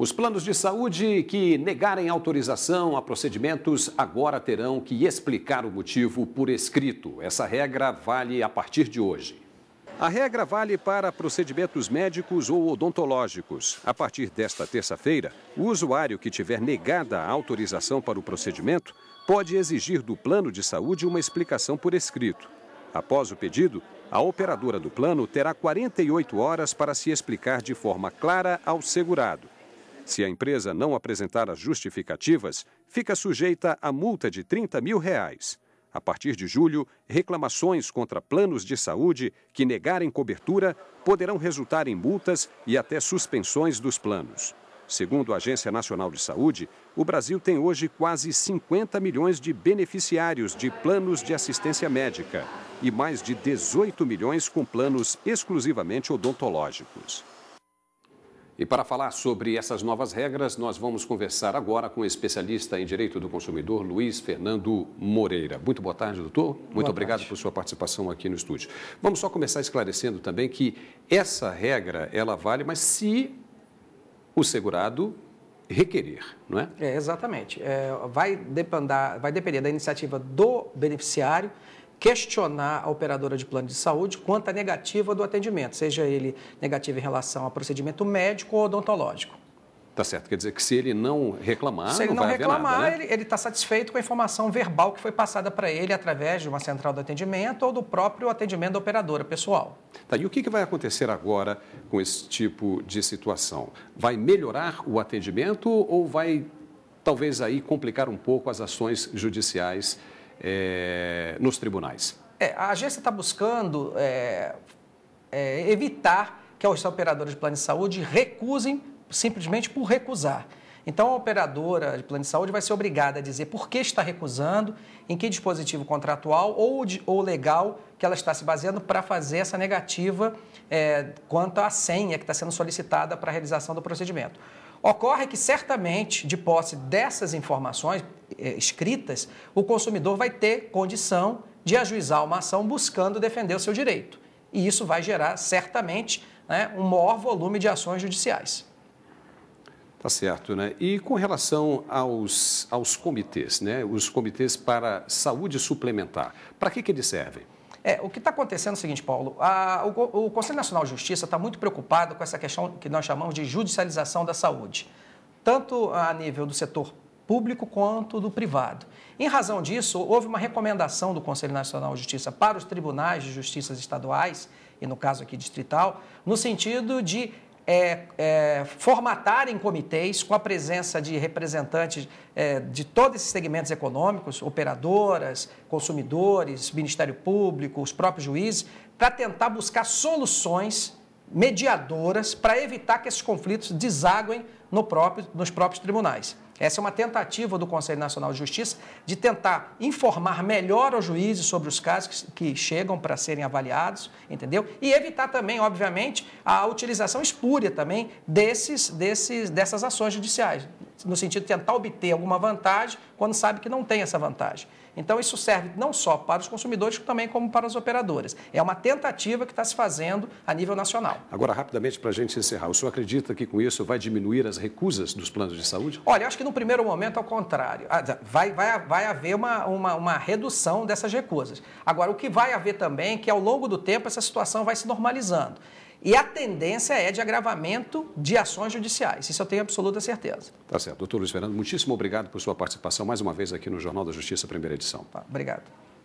Os planos de saúde que negarem autorização a procedimentos agora terão que explicar o motivo por escrito. Essa regra vale a partir de hoje. A regra vale para procedimentos médicos ou odontológicos. A partir desta terça-feira, o usuário que tiver negada a autorização para o procedimento pode exigir do plano de saúde uma explicação por escrito. Após o pedido, a operadora do plano terá 48 horas para se explicar de forma clara ao segurado. Se a empresa não apresentar as justificativas, fica sujeita a multa de 30 mil reais. A partir de julho, reclamações contra planos de saúde que negarem cobertura poderão resultar em multas e até suspensões dos planos. Segundo a Agência Nacional de Saúde, o Brasil tem hoje quase 50 milhões de beneficiários de planos de assistência médica e mais de 18 milhões com planos exclusivamente odontológicos. E para falar sobre essas novas regras, nós vamos conversar agora com o especialista em direito do consumidor, Luiz Fernando Moreira. Muito boa tarde, doutor. Muito boa obrigado tarde. por sua participação aqui no estúdio. Vamos só começar esclarecendo também que essa regra ela vale, mas se o segurado requerer, não é? é exatamente. É, vai, depender, vai depender da iniciativa do beneficiário questionar a operadora de plano de saúde quanto à negativa do atendimento, seja ele negativo em relação a procedimento médico ou odontológico. Tá certo, quer dizer que se ele não reclamar, se ele não, não reclamar, nada, né? ele está satisfeito com a informação verbal que foi passada para ele através de uma central de atendimento ou do próprio atendimento da operadora pessoal. Tá, e o que, que vai acontecer agora com esse tipo de situação? Vai melhorar o atendimento ou vai talvez aí complicar um pouco as ações judiciais é, nos tribunais. É, a agência está buscando é, é, evitar que os operadores de plano de saúde recusem simplesmente por recusar. Então, a operadora de plano de saúde vai ser obrigada a dizer por que está recusando, em que dispositivo contratual ou, de, ou legal que ela está se baseando para fazer essa negativa é, quanto à senha que está sendo solicitada para a realização do procedimento. Ocorre que certamente, de posse dessas informações eh, escritas, o consumidor vai ter condição de ajuizar uma ação buscando defender o seu direito. E isso vai gerar certamente né, um maior volume de ações judiciais. Tá certo, né? E com relação aos, aos comitês, né? Os comitês para saúde suplementar, para que, que eles servem? É, o que está acontecendo é o seguinte, Paulo, a, o, o Conselho Nacional de Justiça está muito preocupado com essa questão que nós chamamos de judicialização da saúde, tanto a nível do setor público quanto do privado. Em razão disso, houve uma recomendação do Conselho Nacional de Justiça para os tribunais de justiça estaduais, e no caso aqui distrital, no sentido de é, é, formatarem comitês com a presença de representantes é, de todos esses segmentos econômicos, operadoras, consumidores, Ministério Público, os próprios juízes, para tentar buscar soluções mediadoras para evitar que esses conflitos desaguem no próprio, nos próprios tribunais. Essa é uma tentativa do Conselho Nacional de Justiça de tentar informar melhor aos juízes sobre os casos que, que chegam para serem avaliados, entendeu? E evitar também, obviamente, a utilização espúria também desses, desses, dessas ações judiciais no sentido de tentar obter alguma vantagem, quando sabe que não tem essa vantagem. Então, isso serve não só para os consumidores, também como para os operadores. É uma tentativa que está se fazendo a nível nacional. Agora, rapidamente, para a gente encerrar, o senhor acredita que com isso vai diminuir as recusas dos planos de saúde? Olha, acho que no primeiro momento, ao é contrário. Ah, vai, vai, vai haver uma, uma, uma redução dessas recusas. Agora, o que vai haver também é que, ao longo do tempo, essa situação vai se normalizando. E a tendência é de agravamento de ações judiciais. Isso eu tenho absoluta certeza. Tá certo. Doutor Luiz Fernando, muitíssimo obrigado por sua participação mais uma vez aqui no Jornal da Justiça, primeira edição. Tá, obrigado.